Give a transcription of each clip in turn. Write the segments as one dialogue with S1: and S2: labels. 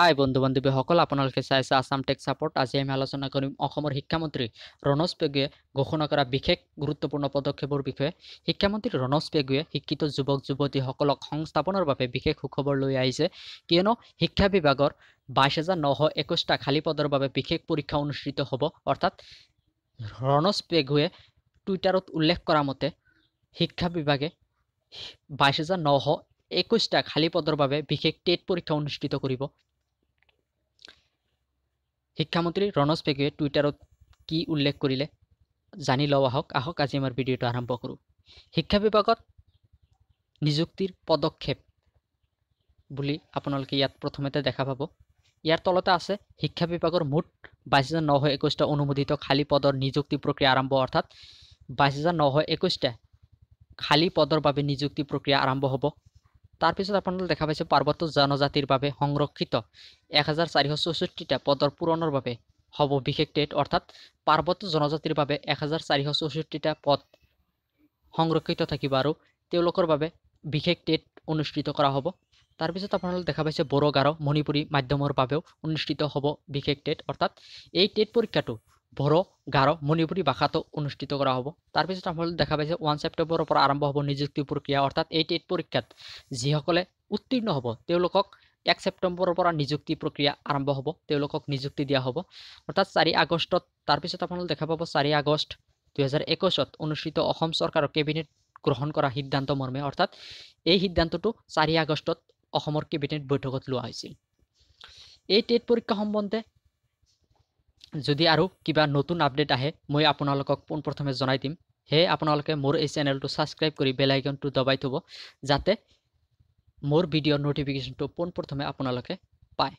S1: হাই বন্ধু বান্ধৱীসকল আপোনালোকে চাইছে আছাম টেক ছাপৰ্ট আজি আমি আলোচনা কৰিম অসমৰ শিক্ষামন্ত্ৰী ৰণজ ঘোষণা কৰা বিশেষ গুৰুত্বপূৰ্ণ পদক্ষেপৰ বিষয়ে শিক্ষামন্ত্ৰী ৰণজ পেগুৱে শিক্ষিত যুৱক যুৱতীসকলক সংস্থাপনৰ বাবে বিশেষ সুখবৰ লৈ আহিছে কিয়নো শিক্ষা বিভাগৰ বাইছ হাজাৰ নশ একৈছটা খালী পদৰ বাবে বিশেষ পৰীক্ষা অনুষ্ঠিত হ'ব অৰ্থাৎ ৰণজ পেগুয়ে টুইটাৰত উল্লেখ কৰা মতে শিক্ষা বিভাগে বাইছ হাজাৰ নশ একৈছটা খালী পদৰ বাবে বিশেষ টেট পৰীক্ষা অনুষ্ঠিত কৰিব শিক্ষামন্ত্ৰী ৰণজ পেগুৱে টুইটাৰত কি উল্লেখ কৰিলে জানি লওঁ আহক আহক আজি আমাৰ ভিডিঅ'টো আৰম্ভ কৰোঁ শিক্ষা বিভাগত নিযুক্তিৰ পদক্ষেপ বুলি আপোনালোকে ইয়াত প্ৰথমতে দেখা পাব ইয়াৰ তলতে আছে শিক্ষা বিভাগৰ মুঠ বাইছ হাজাৰ নশ একৈছটা অনুমোদিত খালী পদৰ নিযুক্তি প্ৰক্ৰিয়া আৰম্ভ অৰ্থাৎ বাইছ হাজাৰ নশ একুশটা খালী পদৰ বাবে নিযুক্তি প্ৰক্ৰিয়া আৰম্ভ হব তাৰপিছত আপোনালোকে দেখা পাইছে পাৰ্বত্য জনজাতিৰ বাবে সংৰক্ষিত এক হাজাৰ চাৰিশ চৌষষ্ঠিটা পদৰ পূৰণৰ বাবে হ'ব বিশেষ টেট অৰ্থাৎ পাৰ্বত্য জনজাতিৰ বাবে এক হাজাৰ চাৰিশ চৌষষ্ঠিটা পদ সংৰক্ষিত থাকিব আৰু তেওঁলোকৰ বাবে বিশেষ টেট অনুষ্ঠিত কৰা হ'ব তাৰপিছত আপোনালোকে দেখা পাইছে বড়ো মণিপুৰী মাধ্যমৰ বাবেও অনুষ্ঠিত হ'ব বিশেষ টেট অৰ্থাৎ এই টেট পৰীক্ষাটো বড়ো গাৰ মণিপুৰী ভাষাটো অনুষ্ঠিত কৰা হ'ব তাৰপিছত আমি দেখা পাইছে ওৱান ছেপ্টেম্বৰৰ পৰা আৰম্ভ হ'ব নিযুক্তি প্ৰক্ৰিয়া অৰ্থাৎ এই টেট পৰীক্ষাত যিসকলে উত্তীৰ্ণ হ'ব তেওঁলোকক এক ছেপ্টেম্বৰৰ পৰা নিযুক্তি প্ৰক্ৰিয়া আৰম্ভ হ'ব তেওঁলোকক নিযুক্তি দিয়া হ'ব অৰ্থাৎ চাৰি আগষ্টত তাৰপিছত আপোনালোকে দেখা পাব চাৰি আগষ্ট দুহেজাৰ একৈছত অনুষ্ঠিত অসম চৰকাৰৰ কেবিনেট গ্ৰহণ কৰা সিদ্ধান্ত মৰ্মে অৰ্থাৎ এই সিদ্ধান্তটো চাৰি আগষ্টত অসমৰ কেবিনেট বৈঠকত লোৱা হৈছিল এই টেট পৰীক্ষা সম্বন্ধে যদি আৰু কিবা নতুন আপডেট আহে মই আপোনালোকক পোনপ্ৰথমে জনাই দিম সেয়ে আপোনালোকে মোৰ এই চেনেলটো ছাবস্ক্ৰাইব কৰি বেল আইকনটো দবাই থ'ব যাতে মোৰ ভিডিঅ' ন'টিফিকেশ্যনটো পোনপ্ৰথমে আপোনালোকে পায়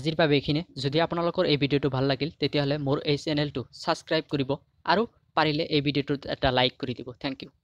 S1: আজিৰ বাবে এইখিনি যদি আপোনালোকৰ এই ভিডিঅ'টো ভাল লাগিল তেতিয়াহ'লে মোৰ এই চেনেলটো ছাবস্ক্ৰাইব কৰিব আৰু পাৰিলে এই ভিডিঅ'টোত এটা লাইক কৰি দিব থেংক ইউ